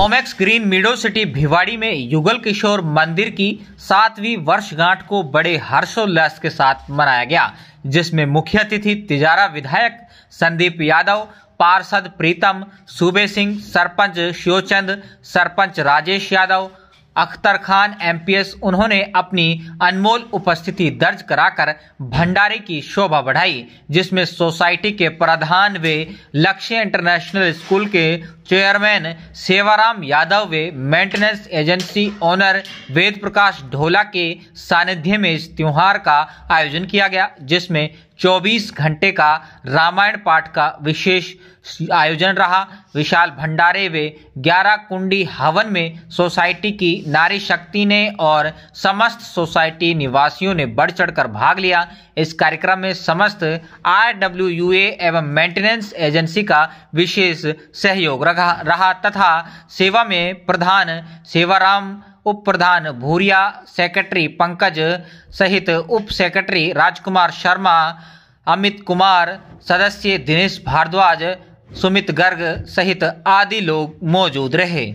Omaxe Green Meadow City Bhiwadi में युगल किशोर मंदिर की सातवीं वर्षगांठ को बड़े हर्षोल्लास के साथ मनाया गया जिसमें मुख्य अतिथि तिजारा विधायक संदीप यादव पार्षद प्रीतम सूबे सिंह सरपंच शिवचंद सरपंच राजेश यादव अख्तर खान एमपीएस उन्होंने अपनी अनमोल उपस्थिति दर्ज कराकर भंडारे की शोभा बढ़ाई जिसमें सोसाइटी के प्रधान वे लक्ष्य इंटरनेशनल स्कूल के चेयरमैन सेवाराम यादव वे maintenance agency owner Ved Prakash Dhola के सानिध्य में इस त्यौहार का आयोजन किया गया जिसमें 24 घंटे का रामायण पाठ का विशेष आयोजन रहा विशाल भंडारे वे ग्यारह कुंडी हवन में सोसाइटी की नारी शक्ति ने और समस्त सोसाइटी निवासियों ने बढ़ चढ़कर भाग लिया इस कार्यक्रम में समस्त आर एवं मेंटेनेंस एजेंसी का विशेष सहयोग रहा तथा सेवा में प्रधान सेवाराम उप प्रधान भूरिया सेक्रेटरी पंकज सहित उप सेक्रेटरी राजकुमार शर्मा अमित कुमार सदस्य दिनेश भारद्वाज सुमित गर्ग सहित आदि लोग मौजूद रहे